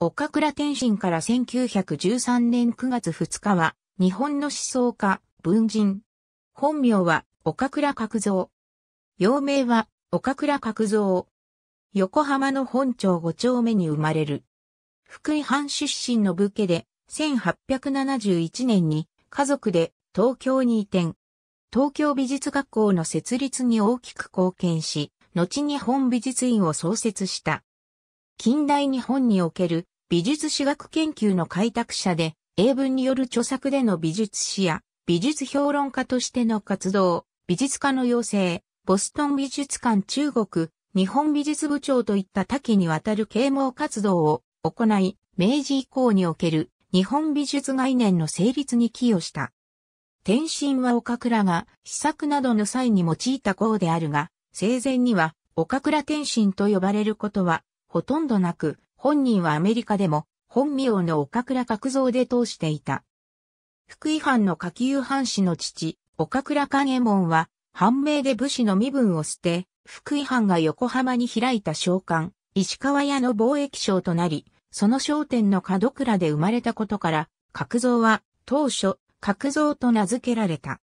岡倉天心から1913年9月2日は、日本の思想家、文人。本名は、岡倉角蔵。幼名は、岡倉角蔵。横浜の本町五丁目に生まれる。福井藩出身の武家で、1871年に、家族で東京に移転。東京美術学校の設立に大きく貢献し、後に本美術院を創設した。近代日本における美術史学研究の開拓者で、英文による著作での美術史や美術評論家としての活動、美術家の養成、ボストン美術館中国、日本美術部長といった多岐にわたる啓蒙活動を行い、明治以降における日本美術概念の成立に寄与した。天心は岡倉が試作などの際に用いた項であるが、生前には岡倉天心と呼ばれることはほとんどなく、本人はアメリカでも、本名の岡倉角蔵で通していた。福井藩の下級藩士の父、岡倉影門は、藩名で武士の身分を捨て、福井藩が横浜に開いた商館、石川屋の貿易商となり、その商店の角倉で生まれたことから、角蔵は、当初、角蔵と名付けられた。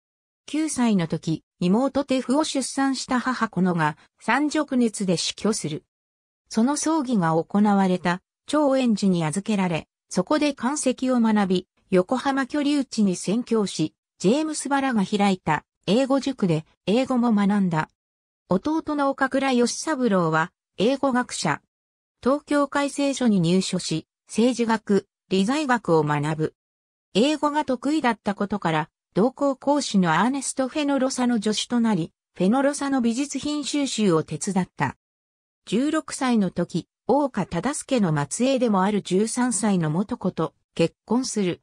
9歳の時、妹手夫を出産した母子のが、三直熱で死去する。その葬儀が行われた長円寺に預けられ、そこで漢石を学び、横浜居留地に宣教し、ジェームス・バラが開いた英語塾で英語も学んだ。弟の岡倉義三郎は英語学者。東京改正所に入所し、政治学、理財学を学ぶ。英語が得意だったことから、同校講師のアーネスト・フェノロサの助手となり、フェノロサの美術品収集を手伝った。16歳の時、大岡忠助の末裔でもある13歳の元子と結婚する。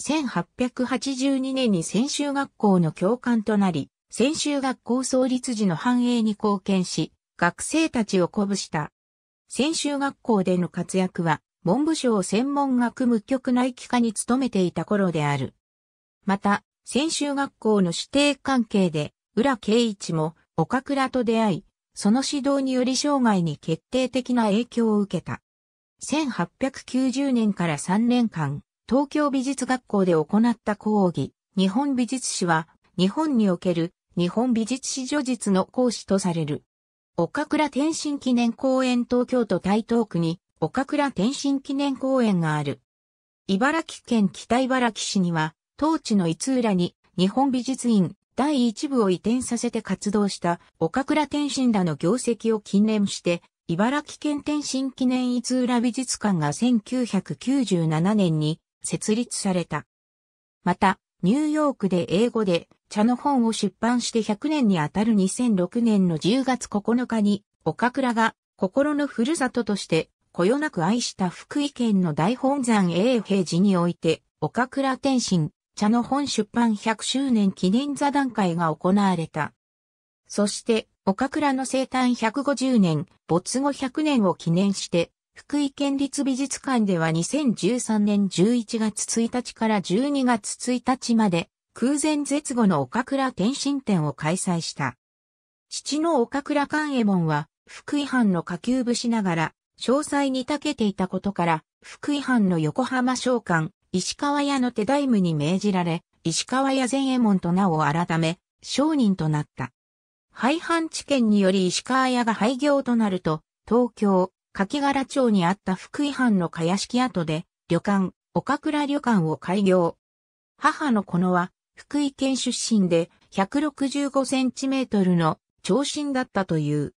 1882年に専修学校の教官となり、専修学校創立時の繁栄に貢献し、学生たちを鼓舞した。専修学校での活躍は、文部省専門学務局内規課に勤めていた頃である。また、専修学校の指定関係で、浦慶一も岡倉と出会い、その指導により生涯に決定的な影響を受けた。1890年から3年間、東京美術学校で行った講義、日本美術史は、日本における日本美術史叙述の講師とされる。岡倉天心記念公園東京都台東区に岡倉天心記念公園がある。茨城県北茨城市には、当地の五浦に日本美術院第一部を移転させて活動した岡倉天心らの業績を記念して、茨城県天心記念逸浦美術館が1997年に設立された。また、ニューヨークで英語で茶の本を出版して100年にあたる2006年の10月9日に、岡倉が心のふるさととしてこよなく愛した福井県の大本山永平寺において、岡倉天心、茶の本出版100周年記念座談会が行われた。そして、岡倉の生誕150年、没後100年を記念して、福井県立美術館では2013年11月1日から12月1日まで、空前絶後の岡倉天心展を開催した。父の岡倉勘右衛門は、福井藩の下級部しながら、詳細に長けていたことから、福井藩の横浜商館、石川屋の手代務に命じられ、石川屋善衛門と名を改め、商人となった。廃藩置県により石川屋が廃業となると、東京、柿柄町にあった福井藩の茅敷跡で、旅館、岡倉旅館を開業。母の子のは、福井県出身で、165センチメートルの長身だったという。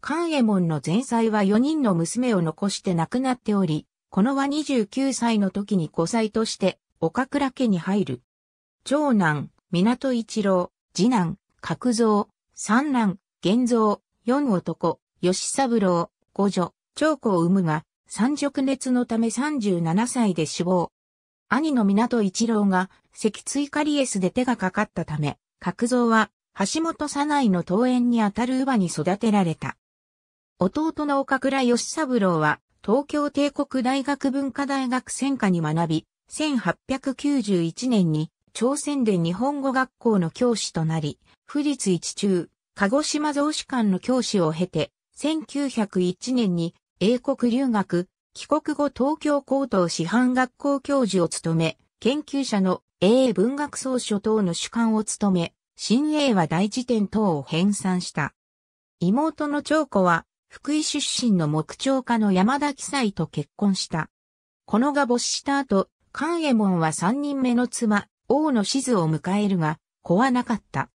関衛門の前妻は4人の娘を残して亡くなっており、このは29歳の時に5歳として、岡倉家に入る。長男、港一郎、次男、角蔵、三男、玄蔵、四男、吉三郎、五女、長子を生むが、三直熱のため37歳で死亡。兄の港一郎が、脊椎カリエスで手がかかったため、角蔵は、橋本左内の桃園にあたる乳母に育てられた。弟の岡倉吉三郎は、東京帝国大学文化大学専科に学び、1891年に朝鮮で日本語学校の教師となり、府立一中、鹿児島蔵士館の教師を経て、1901年に英国留学、帰国後東京高等師範学校教授を務め、研究者の英文学総書等の主管を務め、新英和大辞典等を編纂した。妹の長子は福井出身の木彫家の山田夫才と結婚した。このが没した後、勘右衛門は三人目の妻、王の静を迎えるが、子はなかった。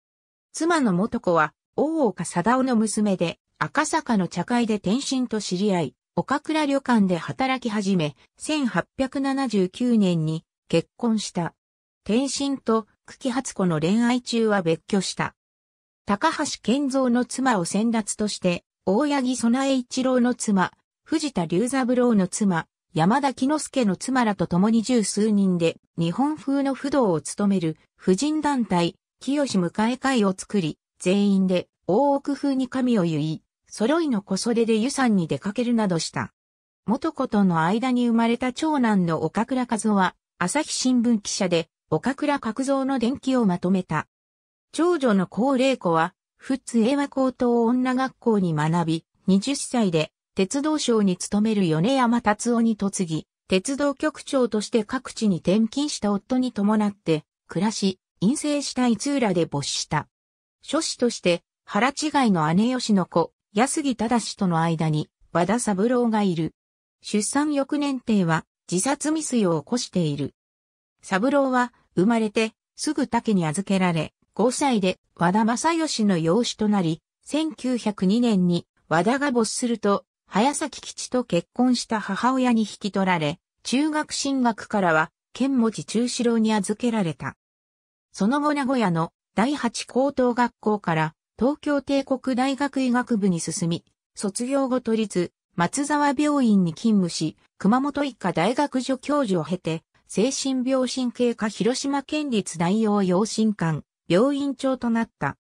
妻の元子は、大岡貞夫の娘で、赤坂の茶会で転身と知り合い、岡倉旅館で働き始め、1879年に結婚した。転身と久喜初子の恋愛中は別居した。高橋健三の妻を先達として、大八木備え一郎の妻、藤田龍三郎の妻、山田木之助の妻らと共に十数人で日本風の不動を務める婦人団体、清迎え会を作り、全員で大奥風に神を言い、揃いの小袖で湯山に出かけるなどした。元子との間に生まれた長男の岡倉和夫は、朝日新聞記者で、岡倉角蔵の伝記をまとめた。長女の高齢子は、富津英和高等女学校に学び、20歳で鉄道省に勤める米山達夫に嫁ぎ、鉄道局長として各地に転勤した夫に伴って暮らし、陰性した伊津浦で没した。諸子として、腹違いの姉吉の子、安木正との間に、和田三郎がいる。出産翌年帝は、自殺未遂を起こしている。三郎は、生まれて、すぐ竹に預けられ、5歳で和田正義の養子となり、1902年に和田が没すると、早崎吉と結婚した母親に引き取られ、中学進学からは、剣持中四郎に預けられた。その後名古屋の第八高等学校から東京帝国大学医学部に進み、卒業後都立松沢病院に勤務し、熊本一家大学助教授を経て、精神病神経科広島県立大王養神館、病院長となった。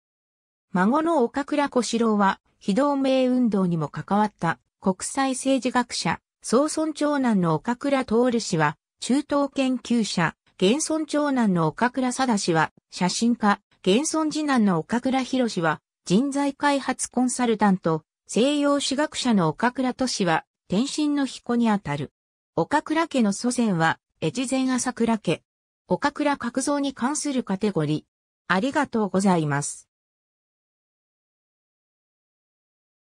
孫の岡倉小四郎は、非同盟運動にも関わった国際政治学者、総村長男の岡倉徹氏は、中東研究者、現村長男の岡倉貞氏は、写真家、現村次男の岡倉博氏は、人材開発コンサルタント、西洋史学者の岡倉都氏は、天津の彦にあたる。岡倉家の祖先は、越前朝倉家。岡倉角蔵に関するカテゴリー。ありがとうございます。